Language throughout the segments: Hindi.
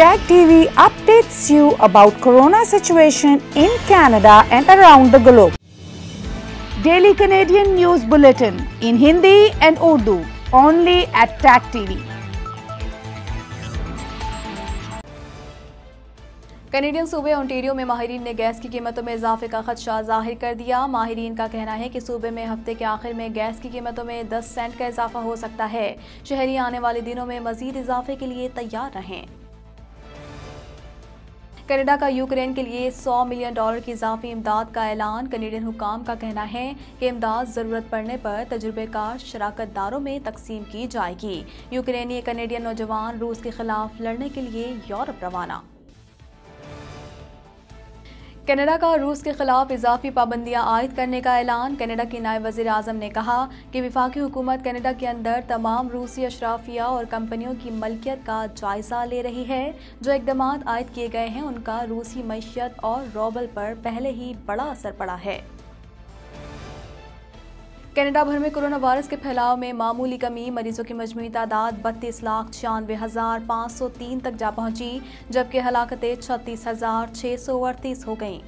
Tag TV updates you about corona situation in Canada and around the globe. Daily Canadian News Bulletin in Hindi and Urdu only at Tag TV. Canadian सूबे ओंटेरियो में माहरीन ने गैस की कीमतों में इजाफे का खदशा जाहिर कर दिया माहरीन का कहना है कि सूबे में हफ्ते के आखिर में गैस की कीमतों में 10 सेंट का इजाफा हो सकता है शहरी आने वाले दिनों में मजीद इजाफे के लिए तैयार रहें कनाडा का यूक्रेन के लिए 100 मिलियन डॉलर की इजाफी इमदाद का ऐलान कनेडियन हुकाम का कहना है कि इमदाद ज़रूरत पड़ने पर तजुर्बेकार शराकत दारों में तकसीम की जाएगी यूक्रेनी कनेडियन नौजवान रूस के खिलाफ लड़ने के लिए यूरोप रवाना कनाडा का रूस के खिलाफ इजाफी पाबंदियां आयद करने का ऐलान कनाडा के नायब वजीर अजम ने कहा कि विफाकी हुकूमत कनाडा के अंदर तमाम रूसी अशराफिया और कंपनियों की मलकियत का जायजा ले रही है जो इकदाम आयद किए गए हैं उनका रूसी मीशत और रॉबल पर पहले ही बड़ा असर पड़ा है कनाडा भर में कोरोना वायरस के फैलाव में मामूली कमी मरीजों की मजमू तादाद बत्तीस लाख छियानवे हज़ार पाँच सौ तीन तक जा पहुंची जबकि हलाकतें छत्तीस हज़ार छः सौ अड़तीस हो गईं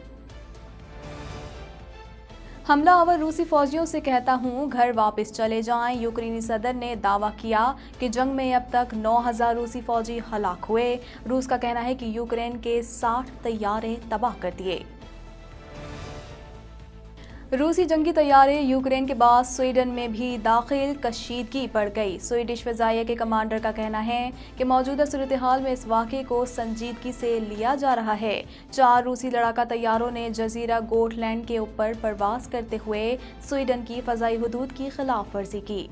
हमला आवर रूसी फौजियों से कहता हूं घर वापस चले जाएं यूक्रेनी सदर ने दावा किया कि जंग में अब तक 9000 रूसी फौजी हलाक हुए रूस का कहना है कि यूक्रेन के 60 तैयारे तबाह कर दिए रूसी जंगी तैयारे यूक्रेन के बाद स्वीडन में भी दाखिल कशीदगी पड़ गई स्वीडिश फजाइया के कमांडर का कहना है कि मौजूदा सूरत हाल में इस वाक़े को संजीदगी से लिया जा रहा है चार रूसी लड़ाका तैयारों ने जजीरा गोटलैंड के ऊपर प्रवास करते हुए स्वीडन की फजाई हदूद की खिलाफ वर्जी की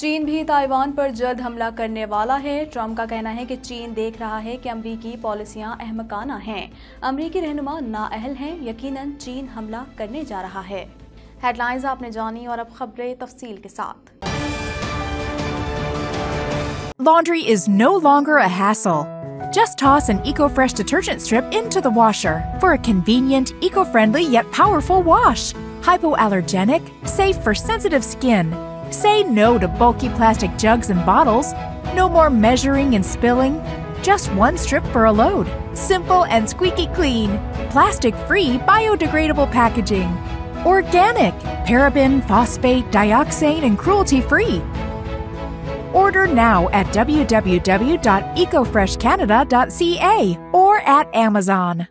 चीन भी ताइवान पर जल्द हमला करने वाला है ट्रंप का कहना है कि चीन देख रहा है कि अमरीकी पॉलिसियां अहमकाना हैं अमरीकी रहनुमा नाअहल हैं यकीनन चीन हमला करने जा रहा है हेडलाइंस आपने जानी और अब खबरें तफसील के साथ laundry is no longer a hassle just toss an eco fresh detergent strip into the washer for a convenient eco friendly yet powerful wash hypoallergenic safe for sensitive skin Say no to bulky plastic jugs and bottles. No more measuring and spilling. Just one strip for a load. Simple and squeaky clean. Plastic free, biodegradable packaging. Organic, paraben, phosphate, dioxane, and cruelty free. Order now at www.ecofreshcanada.ca or at Amazon.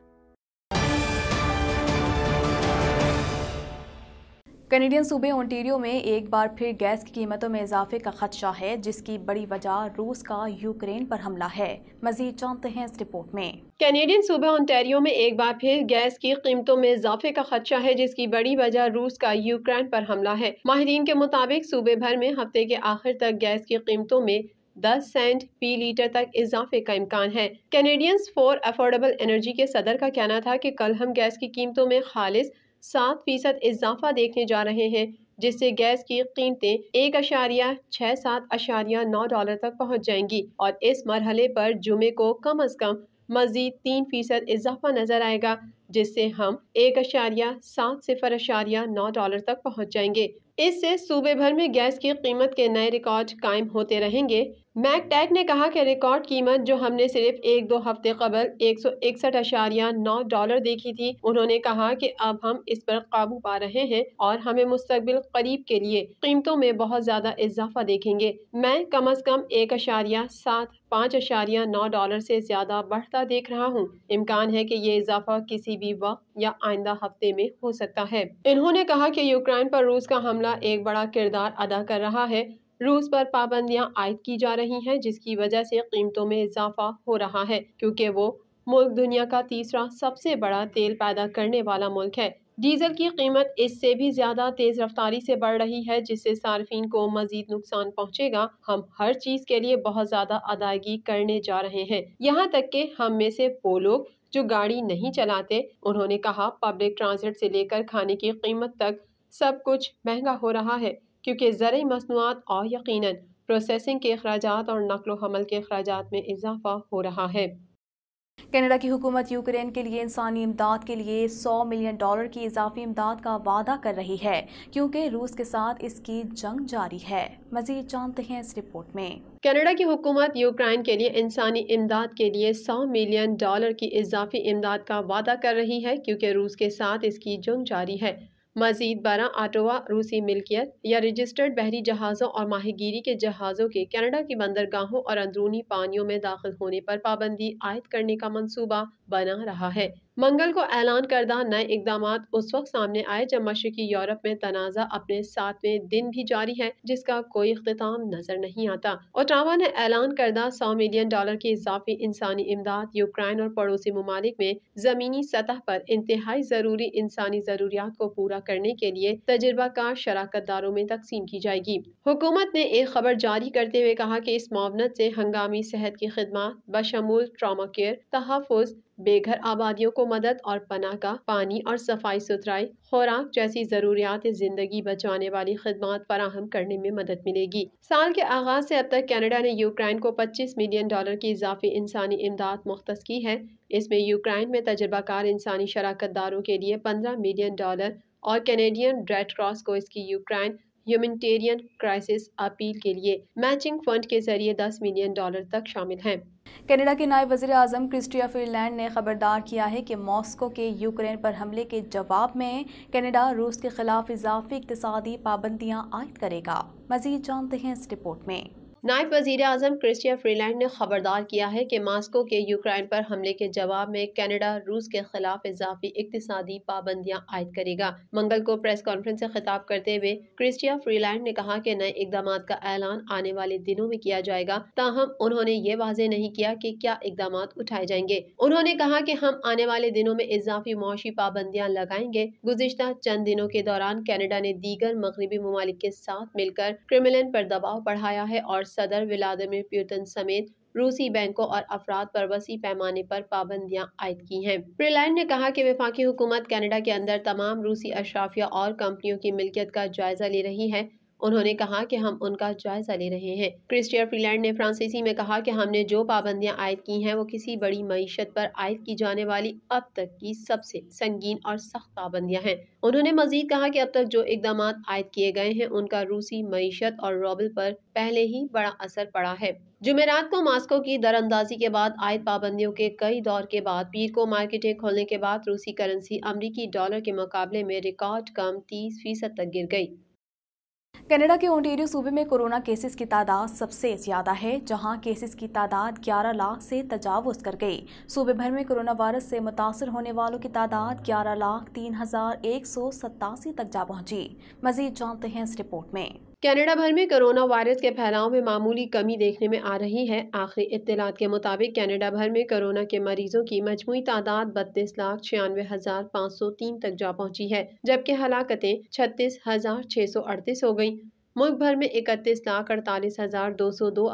Canadian सूबे ओंटेरियो में एक बार फिर गैस की कीमतों में इजाफे का खदशा है जिसकी बड़ी वजह रूस का यूक्रेन पर हमला है मजीद जानते हैं इस रिपोर्ट में कैनेडियन सूबे ओंटेरियो में एक बार फिर गैस की कीमतों में इजाफे का खदशा है जिसकी बड़ी वजह रूस का यूक्रेन पर हमला है माहरीन के मुताबिक सूबे भर में हफ्ते के आखिर तक गैस की कीमतों में दस सेंट पी लीटर तक इजाफे का इम्कान है कैनेडियंस फॉर अफोर्डेबल एनर्जी के सदर का कहना था कि कल हम गैस की कीमतों में खालिश सात फीसद इजाफा देखने जा रहे हैं जिससे गैस की कीमतें एक अशारिया छः सात अशारिया नौ डॉलर तक पहुँच जाएंगी और इस मरहले पर जुमे को कम अज कम मजीद तीन फीसद इजाफा नजर आएगा जिससे हम एक अशारिया सात सिफर अशारिया नौ डॉलर तक पहुँच जाएंगे इससे सूबे भर में गैस की कीमत के नए रिकॉर्ड कायम होते रहेंगे मैक टैग ने कहा कि रिकॉर्ड कीमत जो हमने सिर्फ एक दो हफ्ते कबल एक सौ इकसठ अशारिया नौ डॉलर देखी थी उन्होंने कहा कि अब हम इस पर काबू पा रहे हैं और हमें मुस्तबिल करीब के लिए कीमतों में बहुत ज्यादा इजाफा देखेंगे मैं कम अज कम एक अशारिया सात पाँच अशारिया नौ डॉलर से ज्यादा बढ़ता देख रहा हूँ इम्कान है की ये इजाफा किसी भी वक्त या आइंदा हफ्ते में हो सकता है इन्होंने कहा की यूक्रेन पर रूस का हमला मामला एक बड़ा किरदार अदा कर रहा है रूस पर पाबंदियां आयद की जा रही हैं जिसकी वजह से कीमतों में इजाफा हो रहा है क्योंकि वो मुल्क दुनिया का तीसरा सबसे बड़ा तेल पैदा करने वाला मुल्क है डीजल की कीमत इससे भी ज्यादा तेज रफ्तारी से बढ़ रही है जिससे सार्फिन को मजीद नुकसान पहुंचेगा हम हर चीज के लिए बहुत ज्यादा अदायगी करने जा रहे हैं यहाँ तक के हम में से वो लोग जो गाड़ी नहीं चलाते उन्होंने कहा पब्लिक ट्रांसपोर्ट से लेकर खाने की कीमत तक सब कुछ महंगा हो रहा है क्योंकि ज़रिए मसनूआत और यकीन प्रोसेसिंग के अखराज और नकलो हमल के अखराज में इजाफा हो रहा है कनाडा की हुकूमत यूक्रेन के लिए इंसानी इमदाद के लिए 100 मिलियन डॉलर की इजाफी इमदाद का वादा कर रही है क्योंकि रूस के साथ इसकी जंग जारी है मजीद जानते हैं इस रिपोर्ट में कनाडा की हुकूमत यूक्रेन के लिए इंसानी इमदाद के लिए 100 मिलियन डॉलर की इजाफी इमदाद का वादा कर रही है क्योंकि रूस के साथ इसकी जंग जारी है मजीद बारह आटोवा रूसी मिल्कियत या रजिस्टर्ड बहरी जहाज़ों और माहिगीरी के जहाज़ों के कनाडा की बंदरगाहों और अंदरूनी पानियों में दाखिल होने पर पाबंदी आयद करने का मनसूबा बना रहा है मंगल को ऐलान करदा नए इकदाम उस वक्त सामने आए जब मशरकी यूरोप में तनाज़ा अपने सातवें दिन भी जारी है जिसका कोई अख्ताम नजर नहीं आता ओटावा ने ऐलान करदा सौ मिलियन डॉलर की इजाफी इंसानी इमदाद यूक्रेन और पड़ोसी ममालिक में ज़मीनी सतह पर इंतहाई ज़रूरी इंसानी ज़रूरियात को पूरा करने के लिए तजर्बाकार शराकत दारों में तकसीम की जाएगी हुकूमत ने एक खबर जारी करते हुए कहा कि इस मावनत से हंगामी सेहत की खदमात बशमूल ट्रामा केयर तहफ़ बेघर आबादियों को मदद और पना का पानी और सफाई सुथराई खुराक जैसी ज़रूरियात ज़िंदगी बचाने वाली खदमात फराहम करने में मदद मिलेगी साल के आगाज से अब तक कनाडा ने यूक्रेन को 25 मिलियन डॉलर की इजाफी इंसानी इमदाद मुख्त की है इसमें यूक्रेन में तजर्बाकार इंसानी शराकत दारों के लिए पंद्रह मिलियन डॉलर और कैनेडियन रेड क्रॉस को इसकी यूक्रेन ह्यूमिटेरियन क्राइसिस अपील के लिए मैचिंग फंड के जरिए 10 मिलियन डॉलर तक शामिल हैं कनाडा के नायब वजी अजम क्रिस्टिया फिनलैंड ने खबरदार किया है कि मॉस्को के यूक्रेन पर हमले के जवाब में कनाडा रूस के खिलाफ इजाफी इकतदी पाबंदियाँ आयद करेगा मजीद जानते हैं इस रिपोर्ट में नायब वजीर अजम क्रिस्टिया फ्रीलैंड ने खबरदार किया है कि मास्को के यूक्रेन पर हमले के जवाब में कनाडा रूस के खिलाफ इजाफी इकतदी पाबंदियां आयद करेगा मंगल को प्रेस कॉन्फ्रेंस से खिताब करते हुए क्रिस्टिया फ्रीलैंड ने कहा कि नए इकदाम का ऐलान आने वाले दिनों में किया जाएगा ताहम उन्होंने ये वाजे नहीं किया कि क्या इकदाम उठाए जाएंगे उन्होंने कहा कि हम आने वाले दिनों में इजाफी मुशी पाबंदियाँ लगाएंगे गुजशत चंद दिनों के दौरान कैनेडा ने दीगर मगरबी ममालिक के साथ मिलकर क्रिमिलन पर दबाव बढ़ाया है और सदर व्लादिमिर प्यूटन समेत रूसी बैंकों और अफराद पर वसी पैमाने पर पाबंदियां आयद की हैं ब्रिलाइन ने कहा कि विफाकी हुकूमत कनाडा के अंदर तमाम रूसी अशराफिया और कंपनियों की मिल्कियत का जायजा ले रही है उन्होंने कहा कि हम उनका जायजा ले रहे हैं क्रिस्टियर फ्रीलैंड ने फ्रांसीसी में कहा कि हमने जो पाबंदियां आयद की हैं वो किसी बड़ी मीशत पर आयद की जाने वाली अब तक की सबसे संगीन और सख्त पाबंदियां हैं उन्होंने मजीद कहा कि अब तक जो इकदाम आयद किए गए हैं उनका रूसी मीशत और रॉबल पर पहले ही बड़ा असर पड़ा है जुमेरात को मास्को की दरअंदाजी के बाद आयद पाबंदियों के कई दौर के बाद पीर को मार्केटें खोलने के बाद रूसी करेंसी अमरीकी डॉलर के मुकाबले में रिकॉर्ड कम तीस फीसद तक गिर गई कनाडा के ओंटेरियो सूबे में कोरोना केसेस की तादाद सबसे ज़्यादा है जहां केसेस की तादाद 11 लाख से तजावज़ कर गई सूबे भर में कोरोना वायरस से मुतासर होने वालों की तादाद ग्यारह लाख तीन हज़ार एक सौ सत्तासी तक जा पहुंची मजीद जानते हैं इस रिपोर्ट में कनाडा भर में कोरोना वायरस के फैलाव में मामूली कमी देखने में आ रही है आखिरी इतलात के मुताबिक कनाडा भर में कोरोना के मरीजों की मजमू तादाद बत्तीस लाख छियानवे हजार पाँच सौ तीन तक जा पहुंची है जबकि हलाकतें छत्तीस हजार छः सौ अड़तीस हो गयी मुल्क भर में इकतीस लाख अड़तालीस हजार दो सौ दो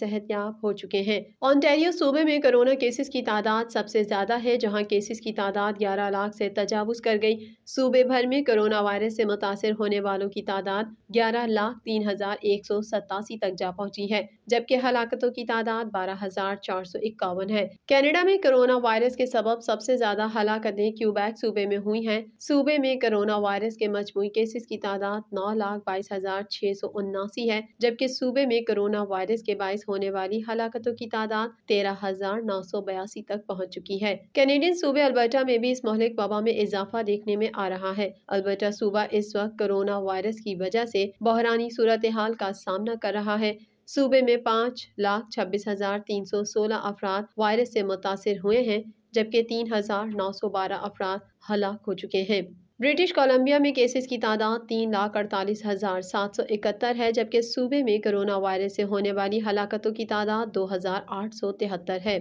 सेहत याब हो चुके हैं ऑनटेरियो सूबे में कोरोना केसेस की तादाद सबसे ज्यादा है जहाँ केसेस की तादाद ग्यारह लाख से तजावज कर गई सूबे भर में कोरोना वायरस से मुतासर होने वालों की तादाद ग्यारह लाख तीन हजार एक सौ सतासी तक जा पहुँची है जबकि हलाकतों की तादाद बारह हजार चार सौ इक्यावन है कैनेडा में कोरोना वायरस के सबब सबसे ज्यादा हलाकतें क्यूबैक सूबे में हुई हैं सूबे में कोरोना वायरस के मजमू केसेस की तादाद नौ लाख बाईस हजार छः सौ उन्नासी है जबकि सूबे में कोरोना वायरस के बायस होने वाली हलाकतों की तादाद तेरह हजार नौ सौ बयासी तक पहुँच चुकी है कैनेडियन सूबे अल्बर्टा में भी इस महलिक वबा में इजाफा देखने में आ रहा है अल्बर्टा सूबा इस वक्त कोरोना वायरस की वजह से बहरानी सूरत हाल का सामना कर रहा है सूबे में पाँच लाख छब्बीस हज़ार तीन सौ सोलह अफराद वायरस से मुतासर हुए हैं जबकि तीन हज़ार नौ सौ बारह अफराद हलाक हो चुके हैं ब्रिटिश कोलंबिया में केसेस की तादाद तीन लाख अड़तालीस हज़ार सात सौ इकहत्तर है जबकि सूबे में कोरोना वायरस से होने वाली हलाकतों की तादाद दो हज़ार आठ सौ तिहत्तर है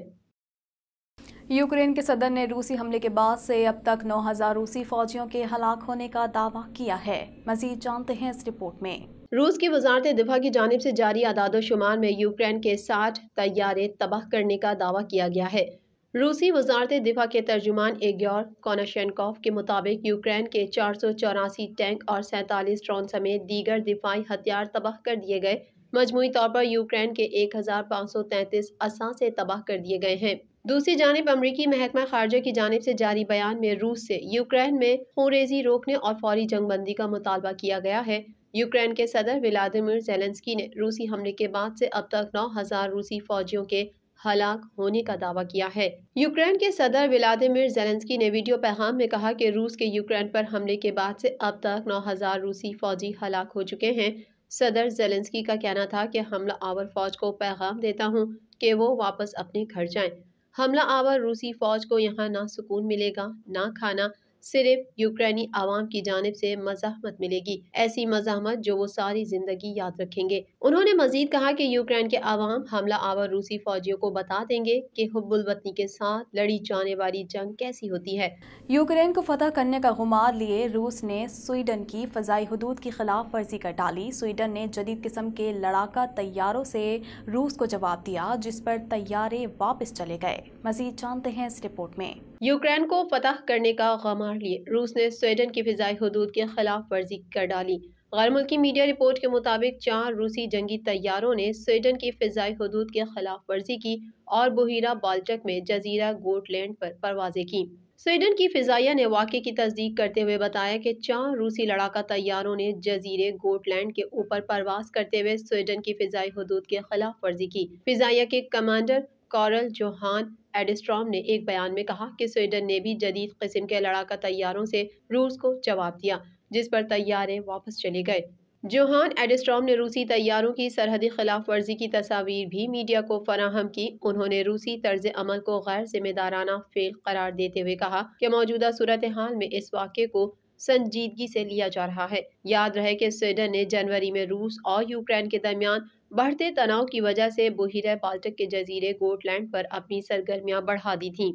यूक्रेन के सदर ने रूसी हमले के बाद से अब तक 9000 रूसी फौजियों के हलाक होने का दावा किया है मजीद जानते हैं इस रिपोर्ट में रूस की वजारत दिफा की जानब से जारी आदाद शुमार में यूक्रेन के साठ तैयारे तबाह करने का दावा किया गया है रूसी वजारत दिफा के तर्जुमान एग्योर कोनाशेनकोव के मुताबिक यूक्रेन के चार सौ चौरासी टैंक और सैंतालीस ड्रोन समेत दीगर दिफाई हथियार तबाह कर दिए गए मजमू तौर पर यूक्रेन के एक हज़ार पाँच सौ तैंतीस असा से तबाह कर दिए गए हैं दूसरी जानब अमरीकी महकमा खारजा की जानब से जारी बयान में रूस से यूक्रेन में खूनरेजी रोकने और फौरी जंगबंदी का मुतालबा किया गया है यूक्रेन के सदर व्लादिमिर जेलेंसकी ने रूसी हमले के बाद से अब तक नौ हज़ार रूसी फौजियों के हलाक होने का दावा किया है यूक्रेन के सदर व्लादिमिर जेलेंस्की ने वीडियो पैगाम में कहा कि रूस के यूक्रेन पर हमले के बाद से अब तक 9000 रूसी फौजी हलाक हो चुके हैं सदर जेलेंस्की का कहना था कि हमला आवर फौज को पैगाम देता हूं कि वो वापस अपने घर जाएं। हमला आवर रूसी फौज को यहाँ ना सुकून मिलेगा ना खाना सिर्फ यूक्रेनी आवाम की जानब से मजामत मिलेगी ऐसी मजामत जो वो सारी जिंदगी याद रखेंगे उन्होंने मजीद कहा कि यूक्रेन के आवाम हमला आवर रूसी फौजियों को बता देंगे कि हब्बुलवतनी के साथ लड़ी जाने वाली जंग कैसी होती है यूक्रेन को फतह करने का गुमार लिए रूस ने स्वीडन की फजाई हदूद की खिलाफ वर्जी कर डाली स्वीडन ने जदीद किस्म के लड़ाका तैयारों से रूस को जवाब दिया जिस पर तैयारे वापस चले गए मजीद जानते हैं इस रिपोर्ट में यूक्रेन को फतह करने का गमार लिए रूस ने स्वीडन की फिजाई हदूद के खिलाफ वर्जी कर डाली गैर मुल्की मीडिया रिपोर्ट के मुताबिक चार रूसी जंगी तैयारों ने स्वीडन की फिजाई हदूद के खिलाफ वर्जी की और बुहिरा बाल्टक में जजीरा गोटलैंड पर परवाजें की स्वीडन की फिजाइया ने वाक़े की तस्दीक करते हुए बताया कि चार रूसी लड़ाका तैयारों ने जजीरे गोटलैंड के ऊपर परवास करते हुए स्वीडन की फिजाई हदूद के खिलाफ वर्जी की फिजाइया के कमांडर कॉरल जोहान एडिस्ट्रॉम ने एक बयान में कहा कि स्वीडन ने भी जदीद किस्म के लड़ाका तैयारों से रूस को जवाब दिया जिस पर तैयारे वापस चले गए जोहान एडिस्ट्रॉम ने रूसी तैयारों की सरहदी खिलाफ वर्जी की तस्वीर भी मीडिया को फराहम की उन्होंने रूसी तर्ज अमल को गैर जिम्मेदाराना फेल करार देते हुए कहा कि मौजूदा सूरत हाल में इस वाक्य को संजीदगी से लिया जा रहा है याद रहे कि स्वीडन ने जनवरी में रूस और यूक्रेन के दरमियान बढ़ते तनाव की वजह से बुहिरा बाल्टक के जजीरे गोटलैंड पर अपनी सरगर्मियां बढ़ा दी थीं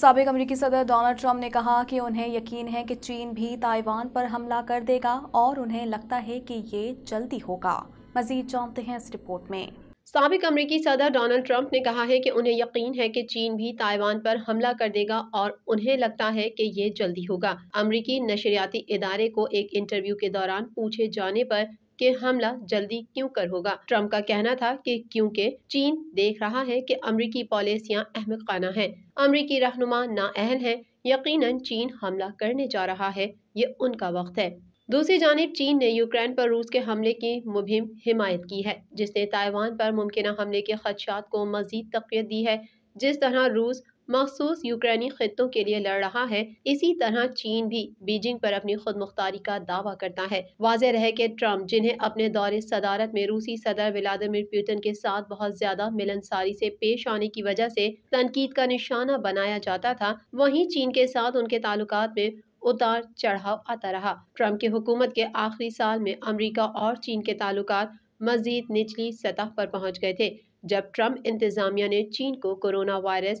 सबक अमरीकी सदर डोनाल्ड ट्रंप ने कहा कि उन्हें यकीन है कि चीन भी ताइवान पर हमला कर देगा और उन्हें लगता है कि ये जल्दी होगा मजीद जानते हैं इस रिपोर्ट में सबक अमरीकी सदर डोनाल्ड ट्रंप ने कहा है कि उन्हें यकीन है कि चीन भी ताइवान पर हमला कर देगा और उन्हें लगता है कि ये जल्दी होगा अमरीकी नशरियाती इदारे को एक इंटरव्यू के दौरान पूछे जाने पर के हमला जल्दी क्यों कर होगा ट्रंप का कहना था कि क्योंकि चीन देख रहा है कि अमरीकी पॉलिसियां खाना है अमरीकी रहनुमा अहल है यकीनन चीन हमला करने जा रहा है ये उनका वक्त है दूसरी जानब चीन ने यूक्रेन पर रूस के हमले की मुहिम हिमायत की है जिसने ताइवान पर मुमकिन हमले के खदशात को मजीद तकियत दी है जिस तरह रूस मखसूस यूक्रेनी खत्ों के लिए लड़ रहा है इसी तरह चीन भी बीजिंग पर अपनी खुद मुख्तारी का दावा करता है वाज रहे कि ट्रंप जिन्हें अपने दौरे सदारत में रूसी सदर व्लादिमिर पुतिन के साथ बहुत ज्यादा मिलनसारी से पेश आने की वजह से तनकीद का निशाना बनाया जाता था वहीं चीन के साथ उनके ताल्लुक में उतार चढ़ाव आता रहा ट्रंप की हुकूमत के आखिरी साल में अमरीका और चीन के ताल्लुक मजीद निचली सतह पर पहुंच गए थे जब ट्रंप इंतजामिया ने चीन को कोरोना वायरस